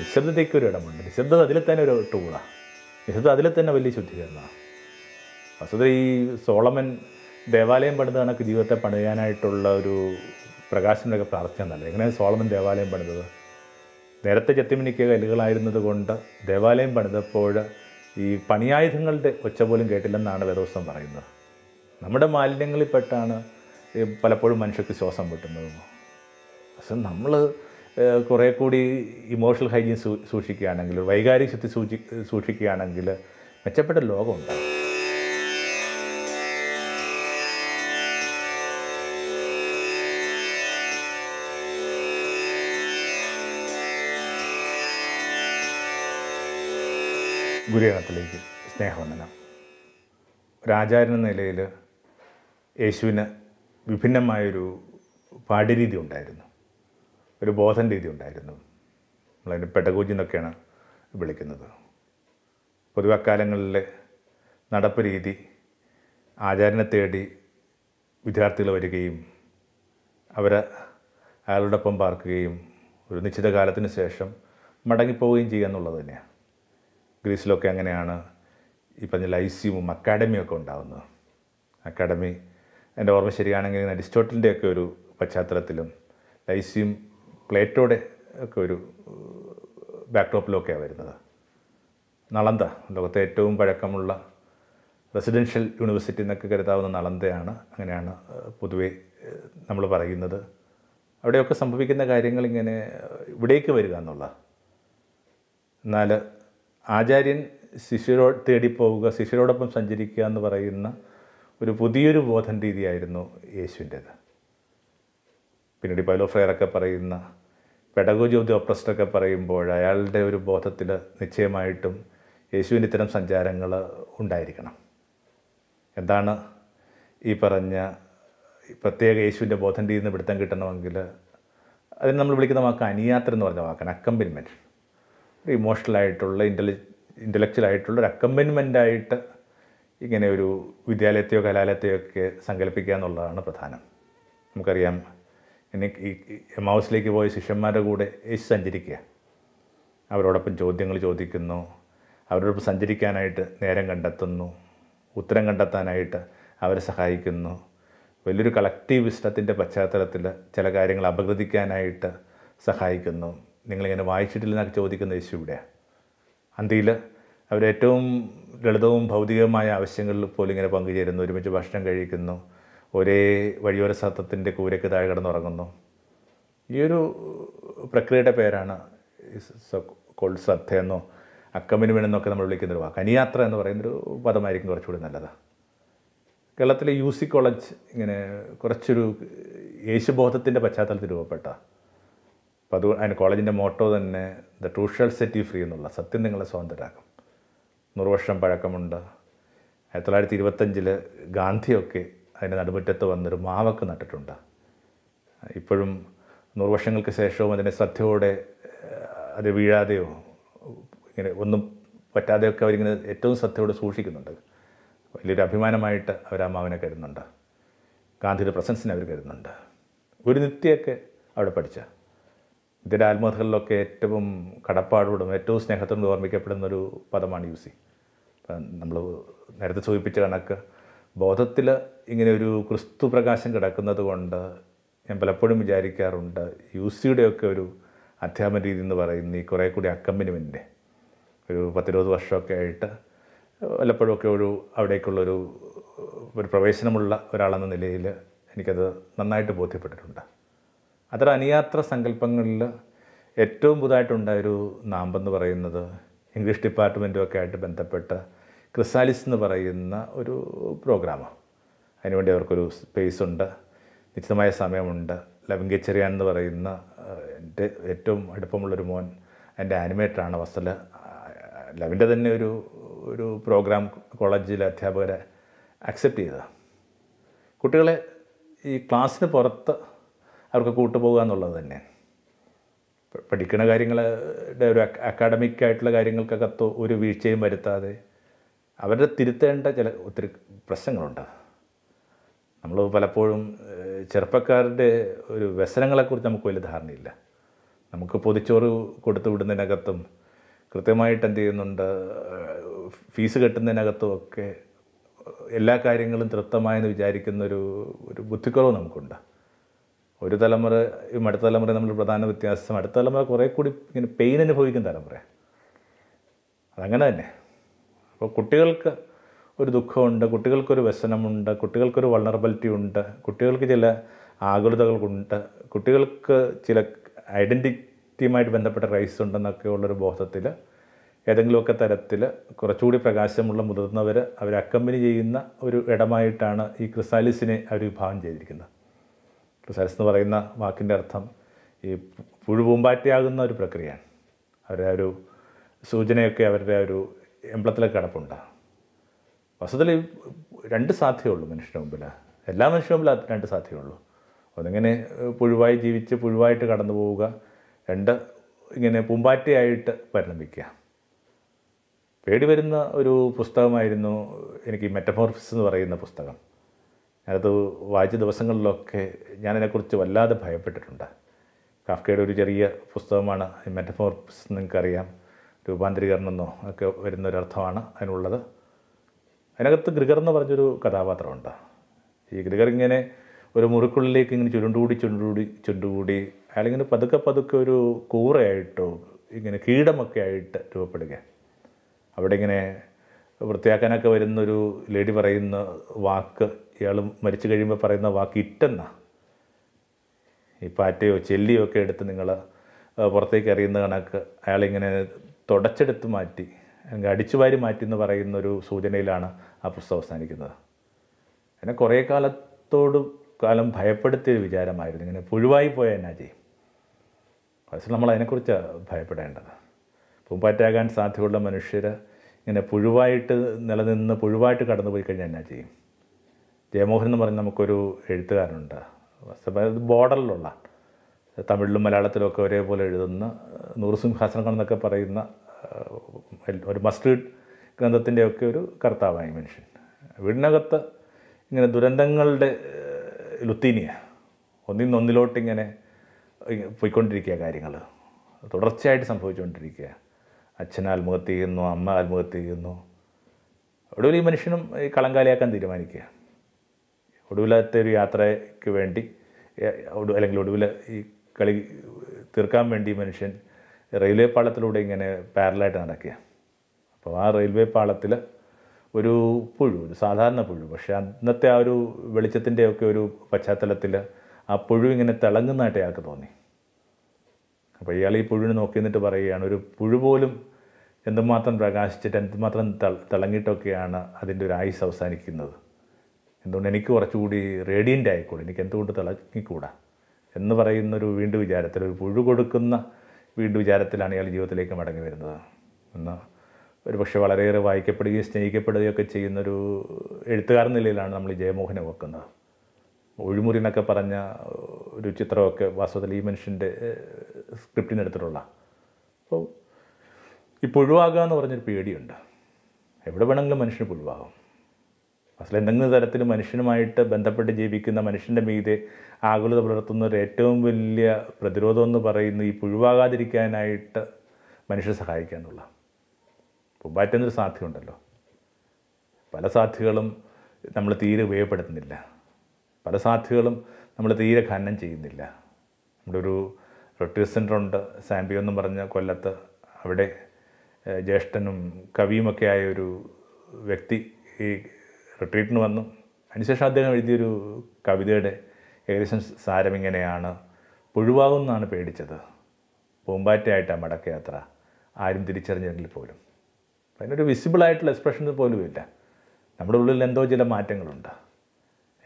നിശബ്ദതയ്ക്ക് ഒരു ഇടമുണ്ട് നിശബ്ദത അതിൽ തന്നെ ഒരു ടൂളാണ് നിശബ്ദത അതിൽ തന്നെ വലിയ ശുദ്ധീകരണമാണ് വസ്തുത ഈ സോളമൻ ദേവാലയം പണിത കണക്ക് ജീവിതത്തെ പണിയാനായിട്ടുള്ള ഒരു പ്രകാശനൊക്കെ പ്രാർത്ഥനയല്ല എങ്ങനെയാണ് സോളമൻ ദേവാലയം പണിതത് നേരത്തെ ചെത്തിമിനിക്ക കല്ലുകളായിരുന്നത് കൊണ്ട് ദേവാലയം പണിതപ്പോൾ ഈ പണിയായുധങ്ങളുടെ ഒച്ച പോലും കേട്ടില്ലെന്നാണ് വേദോസ്തം പറയുന്നത് നമ്മുടെ മാലിന്യങ്ങളിൽപ്പെട്ടാണ് പലപ്പോഴും മനുഷ്യർക്ക് ശ്വാസം പൊട്ടുന്നത് പക്ഷെ നമ്മൾ കുറേ കൂടി ഇമോഷണൽ ഹൈജീൻ സൂക്ഷിക്കുകയാണെങ്കിൽ വൈകാരിക ശക്തി സൂചി സൂക്ഷിക്കുകയാണെങ്കിൽ മെച്ചപ്പെട്ട ലോകമുണ്ട് ഗുരുഗണത്തിലേക്ക് സ്നേഹവന്ദനം ഒരാചാര്യൻ എന്ന നിലയിൽ യേശുവിന് വിഭിന്നമായൊരു പാഠ്യരീതി ഉണ്ടായിരുന്നു ഒരു ബോധൻ രീതി ഉണ്ടായിരുന്നു നമ്മളതിന് പെട്ടകൂജി എന്നൊക്കെയാണ് വിളിക്കുന്നത് പൊതുവെ അക്കാലങ്ങളിലെ നടപ്പ് രീതി ആചാരനെ തേടി വിദ്യാർത്ഥികൾ വരികയും അവരെ അയാളോടൊപ്പം പാർക്കുകയും ഒരു നിശ്ചിത കാലത്തിന് ശേഷം മടങ്ങിപ്പോവുകയും ചെയ്യുക എന്നുള്ളത് തന്നെയാണ് ഗ്രീസിലൊക്കെ അങ്ങനെയാണ് ഈ പറഞ്ഞ ലൈസ്യവും അക്കാഡമിയൊക്കെ ഉണ്ടാകുന്നത് അക്കാഡമി എൻ്റെ ഓർമ്മ ശരിയാണെങ്കിൽ അരിസ്റ്റോട്ടലിൻ്റെയൊക്കെ ഒരു പശ്ചാത്തലത്തിലും ലൈസിയം പ്ലേറ്റോടെ ഒക്കെ ഒരു ബാക്ക്ടോപ്പിലൊക്കെയാണ് വരുന്നത് നളന്ത ലോകത്തെ ഏറ്റവും പഴക്കമുള്ള റെസിഡൻഷ്യൽ യൂണിവേഴ്സിറ്റി എന്നൊക്കെ കരുതാവുന്ന നളന്തയാണ് അങ്ങനെയാണ് പൊതുവേ നമ്മൾ പറയുന്നത് അവിടെയൊക്കെ സംഭവിക്കുന്ന കാര്യങ്ങൾ ഇങ്ങനെ ഇവിടേക്ക് വരിക എന്നുള്ള എന്നാൽ ആചാര്യൻ ശിഷ്യരോ തേടിപ്പോവുക ശിഷ്യരോടൊപ്പം സഞ്ചരിക്കുക എന്ന് പറയുന്ന ഒരു പുതിയൊരു ബോധൻ രീതിയായിരുന്നു യേശുവിൻ്റേത് പിന്നീട് പൈലോ ഒക്കെ പറയുന്ന പെഡഗോജി ഓഫ് ദി ഓപ്രസ്റ്റൊക്കെ പറയുമ്പോൾ അയാളുടെ ഒരു ബോധത്തിൽ നിശ്ചയമായിട്ടും യേശുവിൻ്റെ ഇത്തരം സഞ്ചാരങ്ങൾ ഉണ്ടായിരിക്കണം എന്താണ് ഈ പറഞ്ഞ പ്രത്യേക യേശുവിൻ്റെ ബോധൻ്റെ നിന്ന് പിടുത്തം കിട്ടണമെങ്കിൽ അതിന് നമ്മൾ വിളിക്കുന്ന വാക്ക് അനിയാത്ര എന്ന് പറഞ്ഞ വാക്കാണ് അക്കമ്പനിമെൻറ്റ് ഒരു ഇമോഷണലായിട്ടുള്ള ഇൻ്റലി ഇൻ്റലക്ച്വലായിട്ടുള്ള ഒരു അക്കമ്പനിമെൻ്റായിട്ട് ഇങ്ങനെ ഒരു വിദ്യാലയത്തെയോ കലാലയത്തെയോ ഒക്കെ സങ്കല്പിക്കുക എന്നുള്ളതാണ് പ്രധാനം നമുക്കറിയാം എനിക്ക് മൗസിലേക്ക് പോയ ശിഷ്യന്മാരുടെ കൂടെ യേശു സഞ്ചരിക്കുക അവരോടൊപ്പം ചോദ്യങ്ങൾ ചോദിക്കുന്നു അവരോടൊപ്പം സഞ്ചരിക്കാനായിട്ട് നേരം കണ്ടെത്തുന്നു ഉത്തരം കണ്ടെത്താനായിട്ട് അവരെ സഹായിക്കുന്നു വലിയൊരു കളക്റ്റീവ് ഇഷ്ടത്തിൻ്റെ പശ്ചാത്തലത്തിൽ ചില കാര്യങ്ങൾ അപഗ്രഥിക്കാനായിട്ട് സഹായിക്കുന്നു നിങ്ങളിങ്ങനെ എന്നൊക്കെ ചോദിക്കുന്ന യേശു ഇവിടെയാണ് അന്തിയിൽ അവരേറ്റവും ലളിതവും ഭൗതികവുമായ ആവശ്യങ്ങളിൽ പോലും ഇങ്ങനെ പങ്കുചേരുന്നു ഒരുമിച്ച് ഭക്ഷണം കഴിക്കുന്നു ഒരേ വഴിയോര സത്വത്തിൻ്റെ കൂരയ്ക്ക് താഴെ കിടന്നുറങ്ങുന്നു ഈ ഒരു പ്രക്രിയയുടെ പേരാണ് കോൾഡ് ശ്രദ്ധയെന്നോ എന്നോ വേണമെന്നൊക്കെ നമ്മൾ വിളിക്കുന്നൊരു വാ അനിയാത്ര എന്ന് പറയുന്നൊരു പദമായിരിക്കും കുറച്ചുകൂടി നല്ലത് കേരളത്തിലെ യു സി കോളേജ് ഇങ്ങനെ കുറച്ചൊരു യേശുബോധത്തിൻ്റെ പശ്ചാത്തലത്തിൽ രൂപപ്പെട്ട അപ്പോൾ അത് അതിന് കോളേജിൻ്റെ മോട്ടോ തന്നെ the truth shall shall set free എന്നുള്ള സത്യം നിങ്ങളെ സ്വാതന്ത്ര്യമാക്കും നൂറ് വർഷം പഴക്കമുണ്ട് ആയിരത്തി തൊള്ളായിരത്തി ഇരുപത്തഞ്ചിൽ ഗാന്ധിയൊക്കെ അതിൻ്റെ നടുമുറ്റത്ത് വന്നൊരു മാവക്ക് നട്ടിട്ടുണ്ട് ഇപ്പോഴും നൂറ് വർഷങ്ങൾക്ക് ശേഷവും അതിനെ ശ്രദ്ധയോടെ അത് വീഴാതെയോ ഇങ്ങനെ ഒന്നും പറ്റാതെയൊക്കെ അവരിങ്ങനെ ഏറ്റവും ശ്രദ്ധയോടെ സൂക്ഷിക്കുന്നുണ്ട് വലിയൊരു അഭിമാനമായിട്ട് അവർ ആ മാവിനെ കരുതുന്നുണ്ട് ഗാന്ധിയുടെ പ്രസൻസിനെ അവർ കരുതുന്നുണ്ട് ഒരു നിത്യയൊക്കെ അവിടെ പഠിച്ച ഇതിൻ്റെ ആത്മകഥകളിലൊക്കെ ഏറ്റവും കടപ്പാടോടും ഏറ്റവും സ്നേഹത്തോടും ഓർമ്മിക്കപ്പെടുന്ന ഒരു പദമാണ് യു സി നമ്മൾ നേരത്തെ സൂചിപ്പിച്ച കണക്ക് ബോധത്തിൽ ഇങ്ങനെ ഒരു ക്രിസ്തു പ്രകാശം കിടക്കുന്നത് കൊണ്ട് ഞാൻ പലപ്പോഴും വിചാരിക്കാറുണ്ട് യു സിയുടെയൊക്കെ ഒരു അധ്യാപന രീതി എന്ന് പറയുന്ന ഈ കുറേ കൂടി അക്കമ്പനിമെൻ്റ് ഒരു പത്തിരുപത് വർഷമൊക്കെ ആയിട്ട് വല്ലപ്പോഴൊക്കെ ഒരു അവിടേക്കുള്ളൊരു ഒരു പ്രവേശനമുള്ള ഒരാളെന്ന നിലയിൽ എനിക്കത് നന്നായിട്ട് ബോധ്യപ്പെട്ടിട്ടുണ്ട് അത്ര അനിയാത്ര സങ്കല്പങ്ങളിൽ ഏറ്റവും പുതുതായിട്ടുണ്ടായൊരു നാമ്പെന്ന് പറയുന്നത് ഇംഗ്ലീഷ് ഡിപ്പാർട്ട്മെൻറ്റുമൊക്കെ ആയിട്ട് ബന്ധപ്പെട്ട് ക്രിസാലിസ് എന്ന് പറയുന്ന ഒരു പ്രോഗ്രാമാണ് അതിനുവേണ്ടി അവർക്കൊരു സ്പേസ് ഉണ്ട് നിശ്ചിതമായ സമയമുണ്ട് ലവിംഗ എന്ന് പറയുന്ന എൻ്റെ ഏറ്റവും അടുപ്പമുള്ളൊരു മോൻ എൻ്റെ ആനിമേറ്ററാണ് വസ്തുല ലവിൻ്റെ തന്നെ ഒരു ഒരു പ്രോഗ്രാം കോളേജിലെ അധ്യാപകരെ അക്സെപ്റ്റ് ചെയ്തതാണ് കുട്ടികളെ ഈ ക്ലാസ്സിന് പുറത്ത് അവർക്ക് കൂട്ടുപോകുക എന്നുള്ളത് തന്നെ പഠിക്കുന്ന കാര്യങ്ങളുടെ ഒരു അക്കാഡമിക് ആയിട്ടുള്ള കാര്യങ്ങൾക്കകത്ത് ഒരു വീഴ്ചയും വരുത്താതെ അവരുടെ തിരുത്തേണ്ട ചില ഒത്തിരി പ്രശ്നങ്ങളുണ്ട് നമ്മൾ പലപ്പോഴും ചെറുപ്പക്കാരുടെ ഒരു വ്യസനങ്ങളെക്കുറിച്ച് നമുക്ക് വലിയ ധാരണയില്ല നമുക്ക് പൊതിച്ചോറ് കൊടുത്തു വിടുന്നതിനകത്തും കൃത്യമായിട്ട് എന്ത് ചെയ്യുന്നുണ്ട് ഫീസ് കെട്ടുന്നതിനകത്തും ഒക്കെ എല്ലാ കാര്യങ്ങളും തൃപ്തമായെന്ന് വിചാരിക്കുന്നൊരു ഒരു ബുദ്ധിക്കുറവ് നമുക്കുണ്ട് ഒരു ഈ അടുത്ത തലമുറ നമ്മൾ പ്രധാന വ്യത്യാസം അടുത്ത തലമുറ കുറേ കൂടി ഇങ്ങനെ പെയിൻ അനുഭവിക്കുന്ന തലമുറ അതങ്ങനെ തന്നെ അപ്പോൾ കുട്ടികൾക്ക് ഒരു ദുഃഖമുണ്ട് കുട്ടികൾക്കൊരു വ്യസനമുണ്ട് കുട്ടികൾക്കൊരു വൾണറബിലിറ്റി ഉണ്ട് കുട്ടികൾക്ക് ചില ആകുലതകളുണ്ട് കുട്ടികൾക്ക് ചില ഐഡൻറ്റിറ്റിയുമായിട്ട് ബന്ധപ്പെട്ട റൈസ് ഉണ്ടെന്നൊക്കെ ഉള്ളൊരു ബോധത്തിൽ ഏതെങ്കിലുമൊക്കെ തരത്തിൽ കുറച്ചുകൂടി പ്രകാശമുള്ള മുതിർന്നവർ അവർ അക്കമ്പനി ചെയ്യുന്ന ഒരു ഇടമായിട്ടാണ് ഈ ക്രിസാലിസിനെ അവർ വിഭാഗം ചെയ്തിരിക്കുന്നത് ക്രിസാലിസ് എന്ന് പറയുന്ന വാക്കിൻ്റെ അർത്ഥം ഈ പുഴുപൂമ്പാറ്റയാകുന്ന ഒരു പ്രക്രിയയാണ് അവരുടെ ഒരു സൂചനയൊക്കെ അവരുടെ ഒരു എംപ്ലത്തിലൊക്കെ കിടപ്പുണ്ട് വസ്തുതയിൽ രണ്ട് സാധ്യതയുള്ളൂ മനുഷ്യൻ്റെ മുമ്പിൽ എല്ലാ മനുഷ്യരും മുമ്പിൽ രണ്ട് സാധ്യതയുള്ളൂ ഒന്നിങ്ങനെ പുഴുവായി ജീവിച്ച് പുഴുവായിട്ട് കടന്നു പോവുക രണ്ട് ഇങ്ങനെ പൂമ്പാറ്റയായിട്ട് പരിണമിക്കുക പേടി വരുന്ന ഒരു പുസ്തകമായിരുന്നു എനിക്ക് മെറ്റമോർഫിസ് എന്ന് പറയുന്ന പുസ്തകം ഞാനത് വായിച്ച ദിവസങ്ങളിലൊക്കെ ഞാനതിനെക്കുറിച്ച് വല്ലാതെ ഭയപ്പെട്ടിട്ടുണ്ട് കാഫ്കയുടെ ഒരു ചെറിയ പുസ്തകമാണ് മെറ്റമോർഫിസ് നിങ്ങൾക്കറിയാം രൂപാന്തരീകരണം എന്നോ ഒക്കെ വരുന്ന ഒരർത്ഥമാണ് അതിനുള്ളത് അതിനകത്ത് ഗ്രിഗർ എന്ന് പറഞ്ഞൊരു കഥാപാത്രമുണ്ട് ഈ ഗ്രിഗർ ഇങ്ങനെ ഒരു മുറിക്കുള്ളിലേക്ക് ഇങ്ങനെ ചുരുണ്ടുകൂടി ചുരുണ്ടുകൂടി ചുരുണ്ടുകൂടി അയാളിങ്ങനെ പതുക്കെ പതുക്കെ ഒരു കൂറയായിട്ടോ ഇങ്ങനെ കീടമൊക്കെ ആയിട്ട് രൂപപ്പെടുക അവിടെ ഇങ്ങനെ വൃത്തിയാക്കാനൊക്കെ വരുന്നൊരു ലേഡി പറയുന്ന വാക്ക് ഇയാൾ മരിച്ചു കഴിയുമ്പോൾ പറയുന്ന വാക്ക് ഇറ്റെന്ന ഈ പാറ്റയോ ചെല്ലിയോ ഒക്കെ എടുത്ത് നിങ്ങൾ പുറത്തേക്ക് എറിയുന്ന കണക്ക് അയാളിങ്ങനെ തുടച്ചെടുത്ത് മാറ്റി അല്ലെങ്കിൽ അടിച്ചു വാരി മാറ്റി എന്ന് പറയുന്ന ഒരു സൂചനയിലാണ് ആ പുസ്തകം അവസാനിക്കുന്നത് എന്നെ കുറേ കാലത്തോട് കാലം ഭയപ്പെടുത്തിയൊരു വിചാരമായിരുന്നു ഇങ്ങനെ പുഴുവായി പോയാൽ എന്നാ ചെയ്യും പക്ഷേ നമ്മൾ അതിനെക്കുറിച്ച് ഭയപ്പെടേണ്ടത് പൂമ്പാറ്റാകാൻ സാധ്യതയുള്ള മനുഷ്യർ ഇങ്ങനെ പുഴുവായിട്ട് നിലനിന്ന് പുഴുവായിട്ട് കടന്നു പോയി കഴിഞ്ഞാൽ എന്നാ ചെയ്യും ജയമോഹൻ എന്ന് പറഞ്ഞ് നമുക്കൊരു എഴുത്തുകാരനുണ്ട് ബോർഡറിലുള്ള തമിഴിലും മലയാളത്തിലും ഒക്കെ ഒരേപോലെ എഴുതുന്ന നൂറ് സിംഹാസനങ്ങൾ എന്നൊക്കെ പറയുന്ന ഒരു മസ്റ്റേഡ് ഗ്രന്ഥത്തിൻ്റെയൊക്കെ ഒരു കർത്താവായി മനുഷ്യൻ വീടിനകത്ത് ഇങ്ങനെ ദുരന്തങ്ങളുടെ ലുത്തീനിയ ഒന്നിന്നൊന്നിലോട്ടിങ്ങനെ പോയിക്കൊണ്ടിരിക്കുക കാര്യങ്ങൾ തുടർച്ചയായിട്ട് സംഭവിച്ചുകൊണ്ടിരിക്കുക അച്ഛൻ ആത്മഹത്യ ചെയ്യുന്നു അമ്മ ആത്മഹത്യ ചെയ്യുന്നു ഒടുവിൽ ഈ മനുഷ്യനും ഈ കളങ്കാലിയാക്കാൻ തീരുമാനിക്കുക ഒടുവിലത്തെ ഒരു യാത്രയ്ക്ക് വേണ്ടി അല്ലെങ്കിൽ ഒടുവിൽ ഈ കളി തീർക്കാൻ വേണ്ടി മനുഷ്യൻ റെയിൽവേ പാളത്തിലൂടെ ഇങ്ങനെ പാരലായിട്ട് നടക്കുക അപ്പോൾ ആ റെയിൽവേ പാളത്തിൽ ഒരു പുഴു ഒരു സാധാരണ പുഴു പക്ഷേ അന്നത്തെ ആ ഒരു വെളിച്ചത്തിൻ്റെയൊക്കെ ഒരു പശ്ചാത്തലത്തിൽ ആ പുഴു ഇങ്ങനെ തിളങ്ങുന്നതായിട്ട് അയാൾക്ക് തോന്നി അപ്പോൾ ഇയാൾ ഈ പുഴുവിനെ നോക്കി നിന്നിട്ട് പറയുകയാണ് ഒരു പുഴു പോലും എന്തുമാത്രം പ്രകാശിച്ചിട്ട് എന്തുമാത്രം തിളങ്ങിയിട്ടൊക്കെയാണ് അതിൻ്റെ ഒരു ആയുസ് അവസാനിക്കുന്നത് എന്തുകൊണ്ട് എനിക്ക് കുറച്ചുകൂടി റേഡിയൻ്റ് ആയിക്കോളൂ എനിക്ക് എന്തുകൊണ്ട് തിളങ്ങിക്കൂടാ എന്ന് പറയുന്നൊരു വീണ്ടും വിചാരത്തിൽ ഒരു പുഴു കൊടുക്കുന്ന വീണ്ടും വിചാരത്തിലാണ് ഇയാൾ ജീവിതത്തിലേക്ക് മടങ്ങി വരുന്നത് ഒരു പക്ഷേ വളരെയേറെ വായിക്കപ്പെടുകയും സ്നേഹിക്കപ്പെടുകയൊക്കെ ചെയ്യുന്നൊരു എഴുത്തുകാരൻ നിലയിലാണ് നമ്മൾ ജയമോഹനെ വെക്കുന്നത് ഒഴിമുറി എന്നൊക്കെ പറഞ്ഞ ഒരു ചിത്രമൊക്കെ വാസ്തവത്തിൽ ഈ മനുഷ്യൻ്റെ സ്ക്രിപ്റ്റിന് എടുത്തിട്ടുള്ള അപ്പോൾ ഈ പുഴുവാകുക എന്ന് പറഞ്ഞൊരു പേടിയുണ്ട് എവിടെ വേണമെങ്കിലും മനുഷ്യന് പുഴുവാകും അസൽ എന്തെങ്കിലും തരത്തിൽ മനുഷ്യനുമായിട്ട് ബന്ധപ്പെട്ട് ജീവിക്കുന്ന മനുഷ്യൻ്റെ മീതെ ആകുലത പുലർത്തുന്ന ഒരു ഏറ്റവും വലിയ പ്രതിരോധം എന്ന് പറയുന്ന ഈ പുഴുവാകാതിരിക്കാനായിട്ട് മനുഷ്യരെ സഹായിക്കുക എന്നുള്ള പൂമ്പാറ്റെന്നൊരു സാധ്യതയുണ്ടല്ലോ പല സാധ്യതകളും നമ്മൾ തീരെ ഉപയോഗപ്പെടുത്തുന്നില്ല പല സാധ്യതകളും നമ്മൾ തീരെ ഖനനം ചെയ്യുന്നില്ല നമ്മുടെ ഒരു റൊട്ടീസ് സെൻ്റർ ഉണ്ട് സാമ്പിയോ എന്ന് പറഞ്ഞ കൊല്ലത്ത് അവിടെ ജ്യേഷ്ഠനും കവിയുമൊക്കെ ആയ ഒരു വ്യക്തി ഈ റിട്രീറ്റിന് വന്നു അതിനുശേഷം അദ്ദേഹം എഴുതിയൊരു കവിതയുടെ ഏകദേശം സാരം ഇങ്ങനെയാണ് പുഴുവാകുന്നാണ് പേടിച്ചത് പൂമ്പാറ്റയായിട്ടാണ് മടക്കയാത്ര ആരും തിരിച്ചറിഞ്ഞെങ്കിൽ പോലും അതിനൊരു വിസിബിളായിട്ടുള്ള എക്സ്പ്രഷൻസ് പോലും ഇല്ല നമ്മുടെ ഉള്ളിൽ എന്തോ ചില മാറ്റങ്ങളുണ്ട്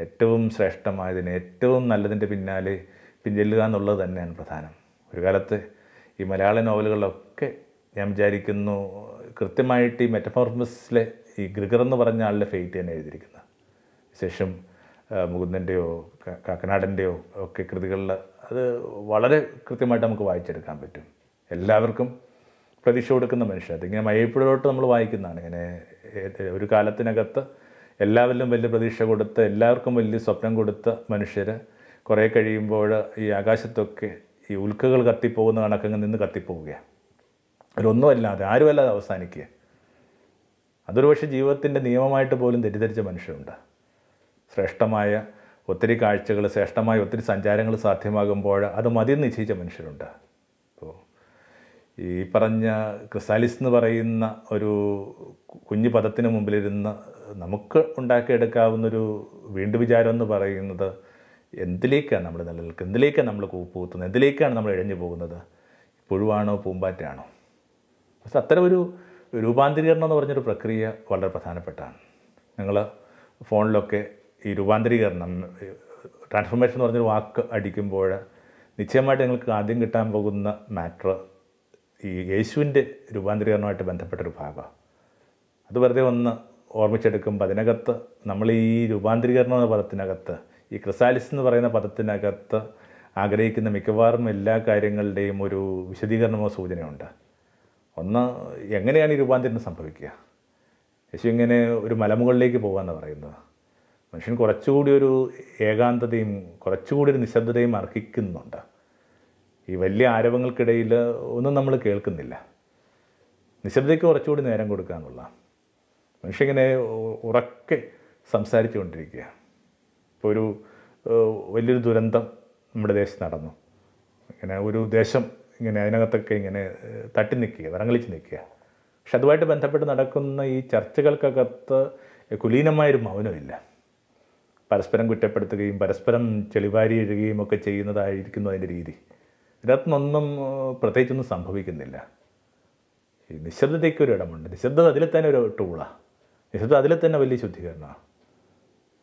ഏറ്റവും ശ്രേഷ്ഠമായതിന് ഏറ്റവും നല്ലതിൻ്റെ പിന്നാലെ പിഞ്ചെല്ലുക എന്നുള്ളത് തന്നെയാണ് പ്രധാനം ഒരു കാലത്ത് ഈ മലയാള നോവലുകളിലൊക്കെ ഞാൻ വിചാരിക്കുന്നു കൃത്യമായിട്ട് ഈ മെറ്റഫോർമസിലെ ഈ ഗ്രിഗർ എന്ന് പറഞ്ഞ ആളുടെ ഫെയ്ത്ത് തന്നെ എഴുതിയിരിക്കുന്നത് ശേഷം മുകുന്ദൻ്റെയോ കാക്കനാടൻ്റെയോ ഒക്കെ കൃതികളിൽ അത് വളരെ കൃത്യമായിട്ട് നമുക്ക് വായിച്ചെടുക്കാൻ പറ്റും എല്ലാവർക്കും പ്രതീക്ഷ കൊടുക്കുന്ന മനുഷ്യർ അതിങ്ങനെ മയ്യപ്പുഴയിലോട്ട് നമ്മൾ വായിക്കുന്നതാണ് ഇങ്ങനെ ഒരു കാലത്തിനകത്ത് എല്ലാവരിലും വലിയ പ്രതീക്ഷ കൊടുത്ത് എല്ലാവർക്കും വലിയ സ്വപ്നം കൊടുത്ത മനുഷ്യർ കുറേ കഴിയുമ്പോൾ ഈ ആകാശത്തൊക്കെ ഈ ഉൽക്കകൾ കത്തിപ്പോകുന്ന കണക്കങ്ങ് നിന്ന് കത്തിപ്പോവുകയാണ് അവരൊന്നുമല്ലാതെ ആരുമല്ലാതെ അവസാനിക്കുക അതൊരു പക്ഷേ ജീവിതത്തിൻ്റെ നിയമമായിട്ട് പോലും തെറ്റിദ്ധരിച്ച മനുഷ്യരുണ്ട് ശ്രേഷ്ഠമായ ഒത്തിരി കാഴ്ചകൾ ശ്രേഷ്ഠമായ ഒത്തിരി സഞ്ചാരങ്ങൾ സാധ്യമാകുമ്പോൾ അത് മതി നിശ്ചയിച്ച മനുഷ്യരുണ്ട് അപ്പോൾ ഈ പറഞ്ഞ ക്രിസാലിസ് എന്ന് പറയുന്ന ഒരു കുഞ്ഞു പദത്തിന് മുമ്പിലിരുന്ന് നമുക്ക് ഉണ്ടാക്കിയെടുക്കാവുന്നൊരു വീണ്ടു വിചാരം എന്ന് പറയുന്നത് എന്തിലേക്കാണ് നമ്മൾ നിലനിൽക്കുക എന്തിലേക്കാണ് നമ്മൾ കൂപ്പുകുത്തുന്നത് എന്തിലേക്കാണ് നമ്മൾ ഇഴഞ്ഞു പോകുന്നത് പുഴുവാണോ പൂമ്പാറ്റാണോ പക്ഷെ അത്തരം രൂപാന്തരീകരണം എന്ന് പറഞ്ഞൊരു പ്രക്രിയ വളരെ പ്രധാനപ്പെട്ടാണ് നിങ്ങൾ ഫോണിലൊക്കെ ഈ രൂപാന്തരീകരണം ട്രാൻസ്ഫോർമേഷൻ എന്ന് പറഞ്ഞൊരു വാക്ക് അടിക്കുമ്പോൾ നിശ്ചയമായിട്ട് നിങ്ങൾക്ക് ആദ്യം കിട്ടാൻ പോകുന്ന മാറ്റർ ഈ യേശുവിൻ്റെ രൂപാന്തരീകരണമായിട്ട് ബന്ധപ്പെട്ടൊരു ഭാഗമാണ് അത് വെറുതെ ഒന്ന് ഓർമ്മിച്ചെടുക്കുമ്പോൾ അതിനകത്ത് നമ്മൾ ഈ രൂപാന്തരീകരണം എന്ന പദത്തിനകത്ത് ഈ ക്രിസാലിസ് എന്ന് പറയുന്ന പദത്തിനകത്ത് ആഗ്രഹിക്കുന്ന മിക്കവാറും എല്ലാ കാര്യങ്ങളുടെയും ഒരു വിശദീകരണമോ സൂചനയുണ്ട് ഒന്ന് എങ്ങനെയാണ് ഈ രൂപാന്തരം സംഭവിക്കുക യേശു ഇങ്ങനെ ഒരു മലമുകളിലേക്ക് പോകാമെന്ന് പറയുന്നത് മനുഷ്യൻ കുറച്ചുകൂടി ഒരു ഏകാന്തതയും കുറച്ചുകൂടി ഒരു നിശബ്ദതയും അർഹിക്കുന്നുണ്ട് ഈ വലിയ ആരവങ്ങൾക്കിടയിൽ ഒന്നും നമ്മൾ കേൾക്കുന്നില്ല നിശബ്ദയ്ക്ക് കുറച്ചുകൂടി നേരം കൊടുക്കുക എന്നുള്ള ഇങ്ങനെ ഉറക്കെ സംസാരിച്ചു കൊണ്ടിരിക്കുക ഇപ്പോൾ ഒരു വലിയൊരു ദുരന്തം നമ്മുടെ ദേശത്ത് നടന്നു ഇങ്ങനെ ഒരു ദേശം ഇങ്ങനെ അതിനകത്തൊക്കെ ഇങ്ങനെ തട്ടി നിൽക്കുക വിറങ്ങളിച്ച് നിൽക്കുക പക്ഷെ അതുമായിട്ട് ബന്ധപ്പെട്ട് നടക്കുന്ന ഈ ചർച്ചകൾക്കകത്ത് കുലീനമായൊരു മൗനമില്ല പരസ്പരം കുറ്റപ്പെടുത്തുകയും പരസ്പരം എഴുകയും ഒക്കെ ചെയ്യുന്നതായിരിക്കുന്നു അതിൻ്റെ രീതി ഇതിനകത്തുനിന്നൊന്നും പ്രത്യേകിച്ചൊന്നും സംഭവിക്കുന്നില്ല ഈ നിശബ്ദതയ്ക്ക് ഒരു ഇടമുണ്ട് നിശബ്ദത അതിൽ തന്നെ ഒരു ടൂളാണ് നിശബ്ദം അതിൽ തന്നെ വലിയ ശുദ്ധീകരണമാണ്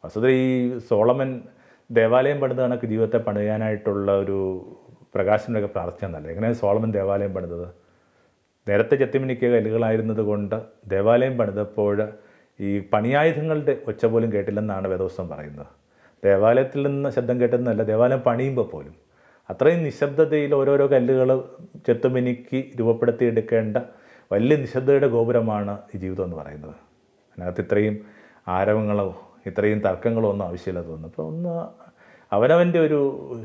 വസ്തുത ഈ സോളമൻ ദേവാലയം പണിത കണക്ക് ജീവിതത്തെ പണിയാനായിട്ടുള്ള ഒരു പ്രകാശനൊക്കെ പ്രാർത്ഥന നല്ല എങ്ങനെയാണ് സോളമൻ ദേവാലയം പണിതത് നേരത്തെ ചെത്തിമിനിക്ക് കല്ലുകളായിരുന്നത് കൊണ്ട് ദേവാലയം പണിതപ്പോൾ ഈ പണിയായുധങ്ങളുടെ ഒച്ച പോലും കേട്ടില്ലെന്നാണ് വേദോസ്തം പറയുന്നത് ദേവാലയത്തിൽ നിന്ന് ശബ്ദം കേട്ടെന്നല്ല ദേവാലയം പണിയുമ്പോൾ പോലും അത്രയും നിശബ്ദതയിൽ ഓരോരോ കല്ലുകൾ ചെത്തുമിനിക്ക് രൂപപ്പെടുത്തിയെടുക്കേണ്ട വലിയ നിശബ്ദതയുടെ ഗോപുരമാണ് ഈ ജീവിതം എന്ന് പറയുന്നത് അതിനകത്ത് ഇത്രയും ആരവങ്ങളോ ഇത്രയും തർക്കങ്ങളോ ഒന്നും ആവശ്യമില്ല തോന്നുന്നു അപ്പോൾ ഒന്ന് അവനവൻ്റെ ഒരു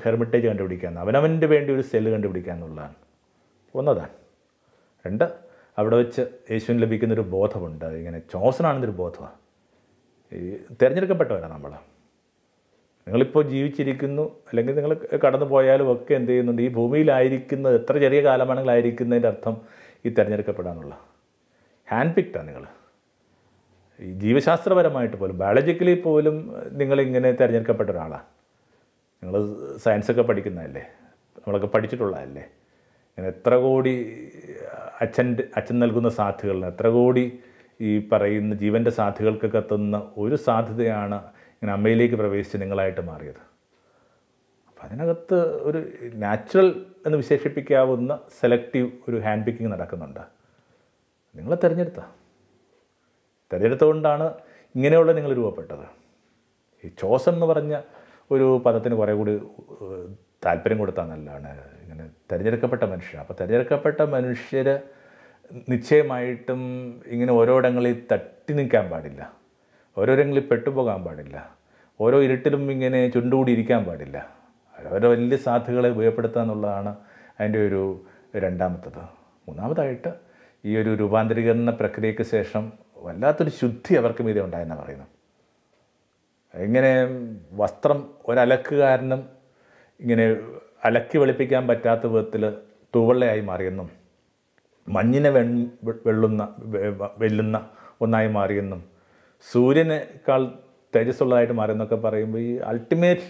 ഹെർമിറ്റേജ് കണ്ടുപിടിക്കാൻ അവനവൻ്റെ വേണ്ടി ഒരു സെല്ല് കണ്ടുപിടിക്കുക എന്നുള്ളതാണ് ഒന്നതാണ് രണ്ട് അവിടെ വെച്ച് യേശുവിന് ലഭിക്കുന്നൊരു ബോധമുണ്ട് ഇങ്ങനെ ചോസനാണെന്നൊരു ബോധമാണ് ഈ തിരഞ്ഞെടുക്കപ്പെട്ടവരാണ് നമ്മൾ നിങ്ങളിപ്പോൾ ജീവിച്ചിരിക്കുന്നു അല്ലെങ്കിൽ നിങ്ങൾ കടന്നു പോയാലും ഒക്കെ എന്ത് ചെയ്യുന്നുണ്ട് ഈ ഭൂമിയിലായിരിക്കുന്നത് എത്ര ചെറിയ കാലമാണെങ്കിലായിരിക്കുന്നതിൻ്റെ അർത്ഥം ഈ തിരഞ്ഞെടുക്കപ്പെടാന്നുള്ള ഹാൻഡ് പിക്ഡാണ് നിങ്ങൾ ഈ ജീവശാസ്ത്രപരമായിട്ട് പോലും ബയോളജിക്കലി പോലും നിങ്ങളിങ്ങനെ തിരഞ്ഞെടുക്കപ്പെട്ട ഒരാളാണ് നിങ്ങൾ സയൻസൊക്കെ പഠിക്കുന്നതല്ലേ നമ്മളൊക്കെ പഠിച്ചിട്ടുള്ളതല്ലേ അങ്ങനെ എത്ര കോടി അച്ഛൻ്റെ അച്ഛൻ നൽകുന്ന സാധ്യതകളിൽ എത്ര കോടി ഈ പറയുന്ന ജീവൻ്റെ സാധ്യതകൾക്കൊക്കെ എത്തുന്ന ഒരു സാധ്യതയാണ് ഇങ്ങനെ അമ്മയിലേക്ക് പ്രവേശിച്ച് നിങ്ങളായിട്ട് മാറിയത് അപ്പം അതിനകത്ത് ഒരു നാച്ചുറൽ എന്ന് വിശേഷിപ്പിക്കാവുന്ന സെലക്റ്റീവ് ഒരു ഹാൻഡ് പിക്കിങ് നടക്കുന്നുണ്ട് നിങ്ങൾ തിരഞ്ഞെടുത്ത തിരഞ്ഞെടുത്തുകൊണ്ടാണ് ഇങ്ങനെയുള്ള നിങ്ങൾ രൂപപ്പെട്ടത് ഈ ചോസ് എന്ന് പറഞ്ഞ ഒരു പദത്തിന് കുറേ കൂടി താല്പര്യം കൊടുത്താൽ നല്ലതാണ് ഇങ്ങനെ തിരഞ്ഞെടുക്കപ്പെട്ട മനുഷ്യർ അപ്പോൾ തിരഞ്ഞെടുക്കപ്പെട്ട മനുഷ്യർ നിശ്ചയമായിട്ടും ഇങ്ങനെ ഓരോയിടങ്ങളിൽ തട്ടി നിൽക്കാൻ പാടില്ല ഓരോരെങ്കിലും പെട്ടുപോകാൻ പാടില്ല ഓരോ ഇരുട്ടിലും ഇങ്ങനെ ചുണ്ടുകൂടി ഇരിക്കാൻ പാടില്ല ഓരോ വലിയ സാധ്യതകളെ ഉപയോഗപ്പെടുത്തുക എന്നുള്ളതാണ് അതിൻ്റെ ഒരു രണ്ടാമത്തത് മൂന്നാമതായിട്ട് ഈ ഒരു രൂപാന്തരീകരണ പ്രക്രിയയ്ക്ക് ശേഷം വല്ലാത്തൊരു ശുദ്ധി അവർക്ക് മീതെ ഉണ്ടായെന്നാണ് പറയുന്നത് എങ്ങനെ വസ്ത്രം ഒരലക്കുകാരനും ഇങ്ങനെ അലക്കി വെളുപ്പിക്കാൻ പറ്റാത്ത വിധത്തിൽ തുവള്ളയായി മാറിയെന്നും മഞ്ഞിനെ വെൺ വെള്ളുന്ന വെല്ലുന്ന ഒന്നായി മാറിയെന്നും സൂര്യനേക്കാൾ തേജസ്സുള്ളതായിട്ട് മാറിയെന്നൊക്കെ പറയുമ്പോൾ ഈ അൾട്ടിമേറ്റ്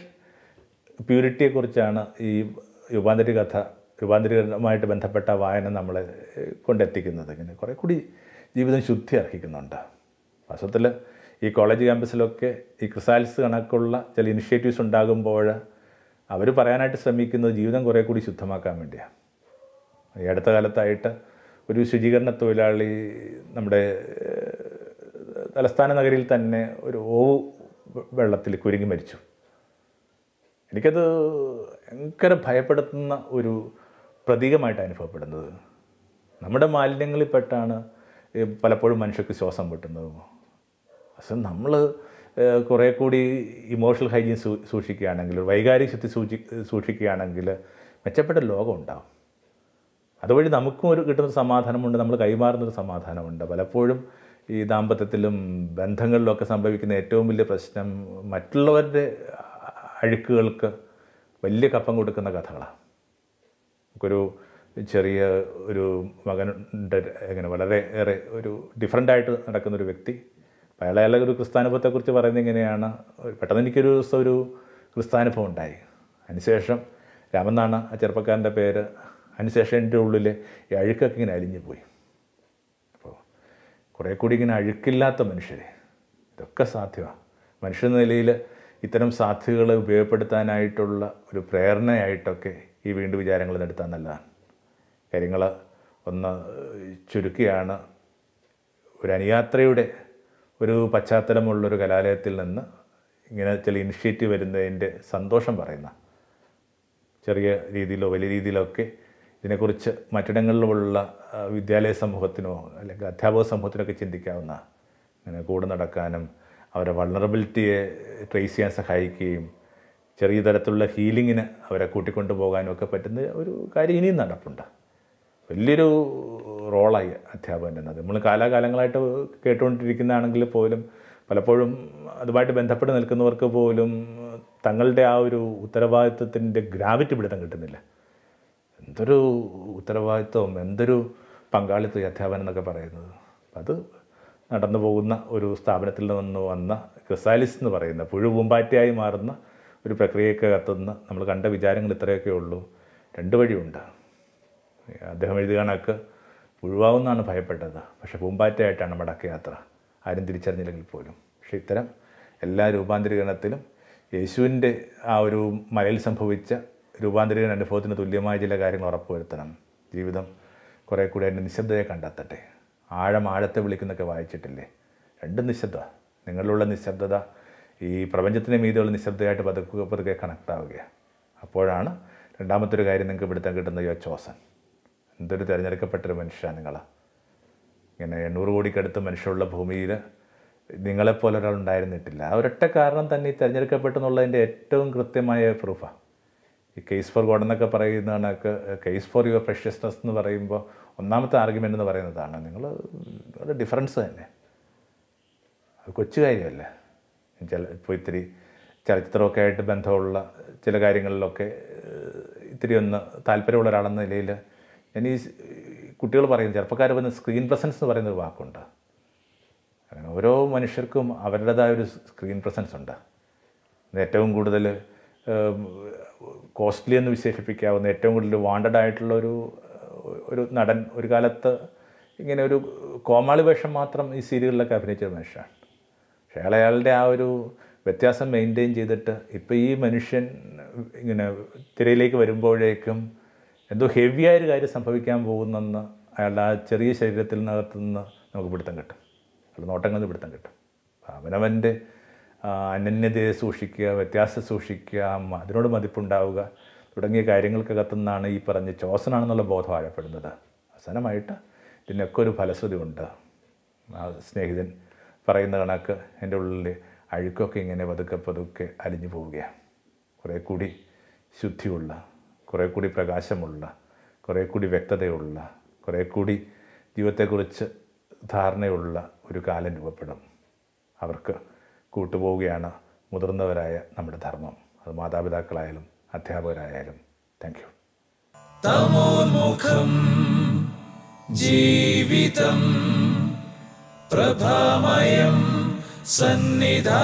പ്യൂരിറ്റിയെക്കുറിച്ചാണ് ഈ രൂപാന്തരി കഥ രൂപാന്തരീകരണവുമായിട്ട് ബന്ധപ്പെട്ട വായന നമ്മളെ കൊണ്ടെത്തിക്കുന്നത് ഇങ്ങനെ കുറേ കൂടി ജീവിതം ശുദ്ധി അർഹിക്കുന്നുണ്ട് വാസ്തവത്തിൽ ഈ കോളേജ് ക്യാമ്പസിലൊക്കെ ഈ ക്രിസാൽസ് കണക്കുള്ള ചില ഇനിഷ്യേറ്റീവ്സ് ഉണ്ടാകുമ്പോൾ അവർ പറയാനായിട്ട് ശ്രമിക്കുന്നത് ജീവിതം കുറേ കൂടി ശുദ്ധമാക്കാൻ വേണ്ടിയാണ് ഈ അടുത്ത കാലത്തായിട്ട് ഒരു ശുചീകരണ തൊഴിലാളി നമ്മുടെ തലസ്ഥാന നഗരിയിൽ തന്നെ ഒരു ഓവ് വെള്ളത്തിൽ കുരുങ്ങി മരിച്ചു എനിക്കത് ഭയങ്കര ഭയപ്പെടുത്തുന്ന ഒരു പ്രതീകമായിട്ട് അനുഭവപ്പെടുന്നത് നമ്മുടെ മാലിന്യങ്ങളിൽപ്പെട്ടാണ് പലപ്പോഴും മനുഷ്യർക്ക് ശ്വാസം പെട്ടുന്നതും പക്ഷെ നമ്മൾ കുറേ കൂടി ഇമോഷണൽ ഹൈജീൻ സൂക്ഷിക്കുകയാണെങ്കിൽ വൈകാരിക ശക്തി സൂചി സൂക്ഷിക്കുകയാണെങ്കിൽ മെച്ചപ്പെട്ട ലോകം ഉണ്ടാവും അതുവഴി നമുക്കും ഒരു കിട്ടുന്ന സമാധാനമുണ്ട് നമ്മൾ കൈമാറുന്നൊരു സമാധാനമുണ്ട് പലപ്പോഴും ഈ ദാമ്പത്യത്തിലും ബന്ധങ്ങളിലൊക്കെ സംഭവിക്കുന്ന ഏറ്റവും വലിയ പ്രശ്നം മറ്റുള്ളവരുടെ അഴുക്കുകൾക്ക് വലിയ കപ്പം കൊടുക്കുന്ന കഥകളാണ് നമുക്കൊരു ചെറിയ ഒരു മകനുണ്ട് ഇങ്ങനെ വളരെ ഏറെ ഒരു ഡിഫറെൻ്റായിട്ട് നടക്കുന്നൊരു വ്യക്തി അയാൾ അയാളെ ഒരു ക്രിസ്താനുഭവത്തെക്കുറിച്ച് പറയുന്നത് എങ്ങനെയാണ് പെട്ടെന്ന് എനിക്കൊരു ദിവസം ഒരു ക്രിസ്താനുഭവം ഉണ്ടായി അതിനുശേഷം രാമെന്നാണ് ആ ചെറുപ്പക്കാരൻ്റെ പേര് അതിനുശേഷം എൻ്റെ ഉള്ളിൽ ഈ അഴുക്കൊക്കെ ഇങ്ങനെ അലിഞ്ഞു പോയി അപ്പോൾ കുറേ കൂടി ഇങ്ങനെ അഴുക്കില്ലാത്ത മനുഷ്യർ ഇതൊക്കെ സാധ്യമാണ് മനുഷ്യ നിലയിൽ ഇത്തരം സാധ്യതകളെ ഉപയോഗപ്പെടുത്താനായിട്ടുള്ള ഒരു പ്രേരണയായിട്ടൊക്കെ ഈ വീണ്ടും വിചാരങ്ങൾ നടത്താൻ നല്ലതാണ് കാര്യങ്ങൾ ഒന്ന് ചുരുക്കിയാണ് ഒരു അനുയാത്രയുടെ ഒരു പശ്ചാത്തലമുള്ളൊരു കലാലയത്തിൽ നിന്ന് ഇങ്ങനെ ചില ഇനിഷ്യേറ്റീവ് വരുന്നതിൻ്റെ സന്തോഷം പറയുന്ന ചെറിയ രീതിയിലോ വലിയ രീതിയിലോ ഒക്കെ ഇതിനെക്കുറിച്ച് മറ്റിടങ്ങളിലുള്ള വിദ്യാലയ സമൂഹത്തിനോ അല്ലെങ്കിൽ അധ്യാപക സമൂഹത്തിനൊക്കെ ചിന്തിക്കാവുന്ന അങ്ങനെ കൂടെ നടക്കാനും അവരെ വൾണറബിലിറ്റിയെ ട്രേസ് ചെയ്യാൻ സഹായിക്കുകയും ചെറിയ തരത്തിലുള്ള ഹീലിങ്ങിന് അവരെ കൂട്ടിക്കൊണ്ടു പോകാനും ഒക്കെ പറ്റുന്ന ഒരു കാര്യം ഇനിയും നടപ്പുണ്ട് വലിയൊരു റോളായി അധ്യാപകൻ എന്നത് നമ്മൾ കാലാകാലങ്ങളായിട്ട് കേട്ടുകൊണ്ടിരിക്കുന്നതാണെങ്കിൽ പോലും പലപ്പോഴും അതുമായിട്ട് ബന്ധപ്പെട്ട് നിൽക്കുന്നവർക്ക് പോലും തങ്ങളുടെ ആ ഒരു ഉത്തരവാദിത്വത്തിൻ്റെ ഗ്രാവിറ്റി പിടുത്തം കിട്ടുന്നില്ല എന്തൊരു ഉത്തരവാദിത്വം എന്തൊരു പങ്കാളിത്തം അധ്യാപനം എന്നൊക്കെ പറയുന്നത് അത് നടന്നു പോകുന്ന ഒരു സ്ഥാപനത്തിൽ നിന്ന് വന്ന ക്രിസാലിസ് എന്ന് പറയുന്ന പുഴുപൂമ്പാറ്റയായി മാറുന്ന ഒരു പ്രക്രിയയൊക്കെ കത്തുന്ന നമ്മൾ കണ്ട വിചാരങ്ങൾ ഇത്രയൊക്കെ ഉള്ളൂ രണ്ട് വഴിയുണ്ട് അദ്ദേഹം എഴുതുക കണക്ക് പുഴുവാകുന്നാണ് ഭയപ്പെട്ടത് പക്ഷെ പൂമ്പാറ്റയായിട്ടാണ് മടക്കയാത്ര ആരും തിരിച്ചറിഞ്ഞില്ലെങ്കിൽ പോലും പക്ഷെ ഇത്തരം എല്ലാ രൂപാന്തരീകരണത്തിലും യേശുവിൻ്റെ ആ ഒരു മലയിൽ സംഭവിച്ച രൂപാന്തരീകരണ അനുഭവത്തിന് തുല്യമായ ചില കാര്യങ്ങൾ ഉറപ്പുവരുത്തണം ജീവിതം കുറേ കൂടി അതിൻ്റെ നിശബ്ദതയെ കണ്ടെത്തട്ടെ ആഴം ആഴത്തെ വിളിക്കുന്നൊക്കെ വായിച്ചിട്ടില്ലേ രണ്ടും നിശബ്ദത നിങ്ങളിലുള്ള നിശബ്ദത ഈ പ്രപഞ്ചത്തിന് മീതിയുള്ള നിശബ്ദയായിട്ട് പതുക്കെ പതുക്കെ കണക്ട് അപ്പോഴാണ് രണ്ടാമത്തെ ഒരു കാര്യം നിങ്ങൾക്ക് പിടുത്തം കിട്ടുന്ന ചോസൻ എന്തൊരു തിരഞ്ഞെടുക്കപ്പെട്ടൊരു മനുഷ്യരാണ് നിങ്ങൾ ഇങ്ങനെ എണ്ണൂറ് കോടിക്കടുത്ത് മനുഷ്യരുള്ള ഭൂമിയിൽ നിങ്ങളെപ്പോലെ ഒരാൾ ഉണ്ടായിരുന്നിട്ടില്ല ആ ഒരൊറ്റ കാരണം തന്നെ ഈ എന്നുള്ളതിൻ്റെ ഏറ്റവും കൃത്യമായ പ്രൂഫാണ് ഈ കേസ് ഫോർ ഗോഡ് എന്നൊക്കെ പറയുന്ന കണക്ക് കേസ് ഫോർ യുവർ പ്രഷ്യസ്നസ് എന്ന് പറയുമ്പോൾ ഒന്നാമത്തെ ആർഗ്യുമെൻ്റ് എന്ന് പറയുന്നതാണ് നിങ്ങൾ ഒരു ഡിഫറൻസ് തന്നെ അത് കൊച്ചു കാര്യമല്ലേ ചില ഇപ്പോൾ ഇത്തിരി ചലച്ചിത്രമൊക്കെ ആയിട്ട് ബന്ധമുള്ള ചില കാര്യങ്ങളിലൊക്കെ ഇത്തിരി ഒന്ന് താല്പര്യമുള്ള ഒരാളെന്ന നിലയിൽ ഞാൻ ഈ കുട്ടികൾ പറയുന്നത് ചെറുപ്പക്കാർ വന്ന് സ്ക്രീൻ പ്രസൻസ് എന്ന് പറയുന്നൊരു വാക്കുണ്ട് അങ്ങനെ ഓരോ മനുഷ്യർക്കും അവരുടേതായ ഒരു സ്ക്രീൻ പ്രസൻസ് ഉണ്ട് ഏറ്റവും കൂടുതൽ കോസ്റ്റ്ലി എന്ന് വിശേഷിപ്പിക്കാവുന്ന ഏറ്റവും കൂടുതൽ വാണ്ടഡ് ആയിട്ടുള്ള ഒരു ഒരു നടൻ ഒരു കാലത്ത് ഇങ്ങനെ ഒരു കോമാളി വേഷം മാത്രം ഈ സീരിയലിലൊക്കെ അഭിനയിച്ച ഒരു മനുഷ്യനാണ് പക്ഷേ അയാളുടെ ആ ഒരു വ്യത്യാസം മെയിൻറ്റെയിൻ ചെയ്തിട്ട് ഇപ്പോൾ ഈ മനുഷ്യൻ ഇങ്ങനെ തിരയിലേക്ക് വരുമ്പോഴേക്കും എന്തോ ഹെവിയായൊരു കാര്യം സംഭവിക്കാൻ പോകുന്നെന്ന് അയാളുടെ ആ ചെറിയ ശരീരത്തിൽ നിന്നകത്തു നിന്ന് നമുക്ക് പിടുത്തം കിട്ടും അയാൾ നോട്ടങ്ങളിൽ പിടുത്തം കിട്ടും അവനവൻ്റെ അനന്യതയെ സൂക്ഷിക്കുക വ്യത്യാസം സൂക്ഷിക്കുക അതിനോട് മതിപ്പുണ്ടാവുക തുടങ്ങിയ കാര്യങ്ങൾക്കകത്തുനിന്നാണ് ഈ പറഞ്ഞ ചോസനാണെന്നുള്ള ബോധം ആഴപ്പെടുന്നത് അവസാനമായിട്ട് ഇതിനൊക്കെ ഒരു ഫലശ്രുതി ഉണ്ട് ആ സ്നേഹിതൻ പറയുന്ന കണക്ക് എൻ്റെ ഉള്ളിൽ അഴുക്കൊക്കെ ഇങ്ങനെ പതുക്കെ പതുക്കെ അലിഞ്ഞു പോവുകയാണ് കുറേ കൂടി ശുദ്ധിയുള്ള കുറേ കൂടി പ്രകാശമുള്ള കുറേ കൂടി വ്യക്തതയുള്ള കുറേ കൂടി ജീവിതത്തെക്കുറിച്ച് ധാരണയുള്ള ഒരു കാലം രൂപപ്പെടും അവർക്ക് കൂട്ടുപോവുകയാണ് മുതിർന്നവരായ നമ്മുടെ ധർമ്മം അത് മാതാപിതാക്കളായാലും അധ്യാപകരായാലും താങ്ക് യു തമോന്മുഖം ജീവിതം പ്രഭാമയം സന്നിധാ